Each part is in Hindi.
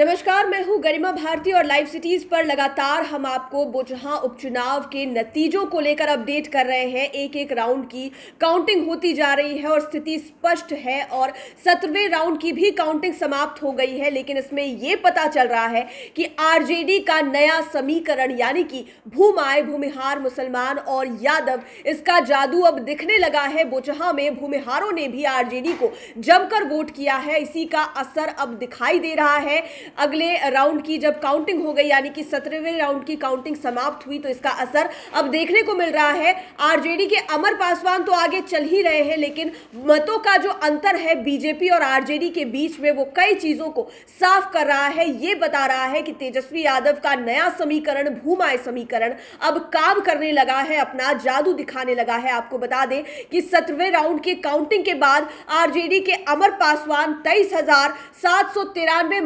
नमस्कार मैं हूं गरिमा भारती और लाइव सिटीज पर लगातार हम आपको बोचहा उपचुनाव के नतीजों को लेकर अपडेट कर रहे हैं एक एक राउंड की काउंटिंग होती जा रही है और स्थिति स्पष्ट है और सत्रहवें राउंड की भी काउंटिंग समाप्त हो गई है लेकिन इसमें ये पता चल रहा है कि आरजेडी का नया समीकरण यानी कि भूमाए भूमिहार मुसलमान और यादव इसका जादू अब दिखने लगा है बोचहा में भूमिहारों ने भी आर को जमकर वोट किया है इसी का असर अब दिखाई दे रहा है अगले राउंड की जब काउंटिंग हो गई यानी कि सत्रहवें राउंड की काउंटिंग समाप्त हुई तो इसका असर अब देखने को मिल रहा है आरजेडी के अमर पासवान तो आगे चल ही रहे हैं लेकिन मतों का जो अंतर है बीजेपी और आरजेडी के बीच में वो कई चीजों को साफ कर रहा है ये बता रहा है कि तेजस्वी यादव का नया समीकरण भूमाय समीकरण अब काम करने लगा है अपना जादू दिखाने लगा है आपको बता दें कि सत्रहवें राउंड की काउंटिंग के बाद आरजेडी के अमर पासवान तेईस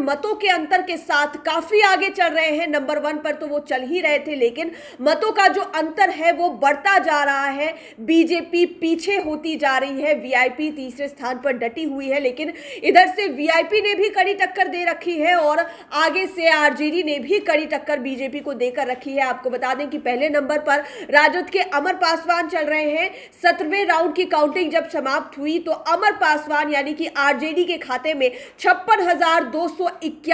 मतों के अंतर के साथ काफी आगे चल रहे हैं नंबर वन पर तो वो चल ही रहे थे लेकिन मतों का जो अंतर है वो बढ़ता जा रहा है बीजेपी पीछे होती जा रही है वीआईपी तीसरे स्थान पर डटी हुई है लेकिन इधर से वीआईपी ने भी कड़ी टक्कर दे रखी है और आगे से आरजेडी ने भी कड़ी टक्कर बीजेपी को देकर रखी है आपको बता दें कि पहले नंबर पर राजद के अमर पासवान चल रहे हैं सत्रहवें राउंड की काउंटिंग जब समाप्त हुई तो अमर पासवान यानी कि आरजेडी के खाते में छप्पन हजार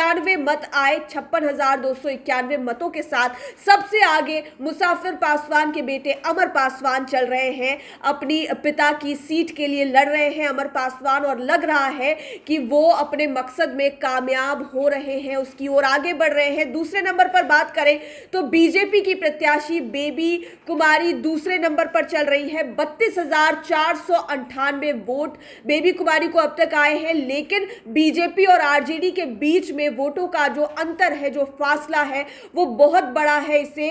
इक्यानवे मत आए छप्पन हजार दो सौ इक्यानवे मतों के साथ सबसे आगे मुसाफिर पासवान के बेटे अमर पासवान चल रहे हैं अपनी पिता की सीट के लिए लड़ रहे हैं अमर पासवान और लग रहा है कि वो अपने मकसद में कामयाब हो रहे हैं उसकी ओर आगे बढ़ रहे हैं दूसरे नंबर पर बात करें तो बीजेपी की प्रत्याशी बेबी कुमारी दूसरे नंबर पर चल रही है बत्तीस हजार चार सौ अंठानवे वोट बेबी कुमारी को अब तक आए हैं लेकिन बीजेपी और आरजेडी के बीच में वोटों का जो अंतर है जो फासला है वो बहुत बड़ा है इसे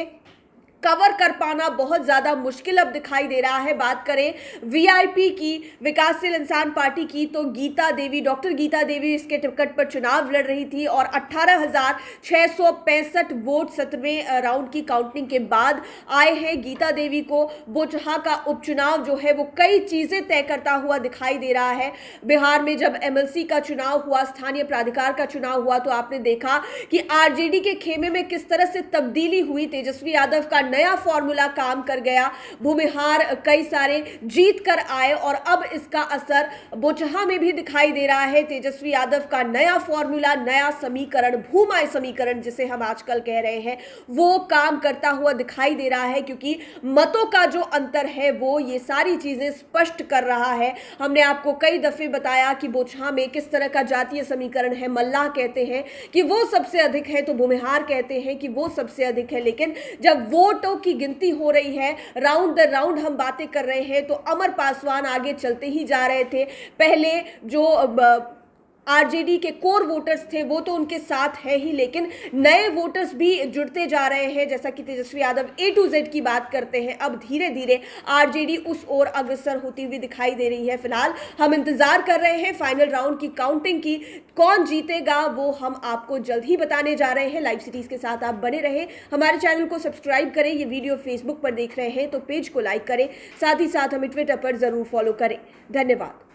कवर कर पाना बहुत ज़्यादा मुश्किल अब दिखाई दे रहा है बात करें वीआईपी की विकासशील इंसान पार्टी की तो गीता देवी डॉक्टर गीता देवी इसके टिकट पर चुनाव लड़ रही थी और अट्ठारह वोट सत्रहवें राउंड की काउंटिंग के बाद आए हैं गीता देवी को बोचहा का उपचुनाव जो है वो कई चीज़ें तय करता हुआ दिखाई दे रहा है बिहार में जब एम का चुनाव हुआ स्थानीय प्राधिकार का चुनाव हुआ तो आपने देखा कि आरजेडी के खेमे में किस तरह से तब्दीली हुई तेजस्वी यादव का नया फॉर्मूला काम कर गया भूमिहार कई सारे जीत कर आए और अब इसका असर बोचहा में भी दिखाई दे रहा है तेजस्वी यादव का नया फॉर्मूला नया समीकरण भूमाय समीकरण जिसे हम आजकल कह रहे हैं वो काम करता हुआ दिखाई दे रहा है क्योंकि मतों का जो अंतर है वो ये सारी चीज़ें स्पष्ट कर रहा है हमने आपको कई दफ़े बताया कि बोचहा में किस तरह का जातीय समीकरण है मल्लाह कहते हैं कि वो सबसे अधिक है तो भूमिहार कहते हैं कि वो सबसे अधिक है लेकिन जब वोट वोटों की गिनती हो रही है राउंड द राउंड हम बातें कर रहे हैं तो अमर पासवान आगे चलते ही जा रहे थे पहले जो आरजेडी के कोर वोटर्स थे वो तो उनके साथ है ही लेकिन नए वोटर्स भी जुड़ते जा रहे हैं जैसा कि Tejashwi Yadav A to Z की बात करते हैं अब धीरे धीरे आरजेडी उस ओर अग्रसर होती हुई दिखाई दे रही है फिलहाल हम इंतजार कर रहे हैं फाइनल राउंड की काउंटिंग की कौन जीतेगा वो हम आपको जल्द ही बताने जा रहे हैं लाइव सिटीज के साथ आप बने रहे हमारे चैनल को सब्सक्राइब करें ये वीडियो फेसबुक पर देख रहे हैं तो पेज को लाइक करें साथ ही साथ हमें ट्विटर पर जरूर फॉलो करें धन्यवाद